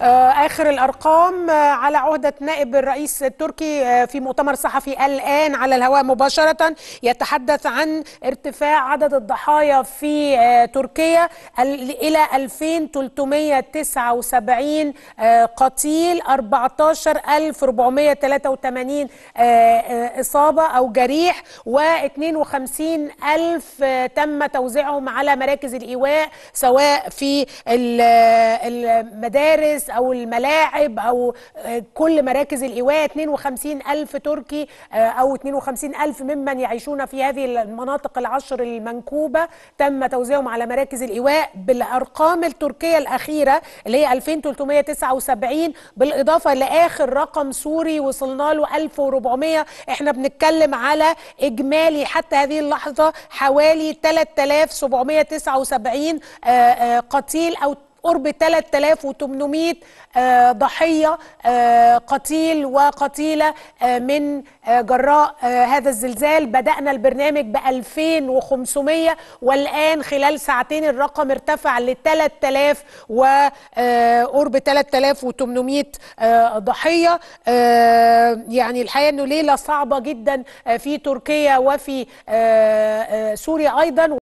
آه، آخر الأرقام آه، على عهدة نائب الرئيس التركي آه، في مؤتمر صحفي الآن على الهواء مباشرة يتحدث عن ارتفاع عدد الضحايا في تركيا إلى 2379 قتيل 14483 إصابة أو جريح و52000 تم توزيعهم على مراكز الإيواء سواء في المدارس او الملاعب او آه، كل مراكز الايواء 52 الف تركي آه، او 52 الف ممن يعيشون في هذه المناطق العشر المنكوبه تم توزيعهم على مراكز الايواء بالارقام التركيه الاخيره اللي هي 2379 بالاضافه لاخر رقم سوري وصلنا له 1400 احنا بنتكلم على اجمالي حتى هذه اللحظه حوالي 3779 آه، قتيل او قرب 3800 آه، ضحية آه، قتيل وقتيلة آه، من جراء هذا الزلزال بدأنا البرنامج ب 2500 والآن خلال ساعتين الرقم ارتفع ل 3000 وقرب 3800 ضحية يعني الحقيقة أنه ليلة صعبة جدا في تركيا وفي سوريا أيضا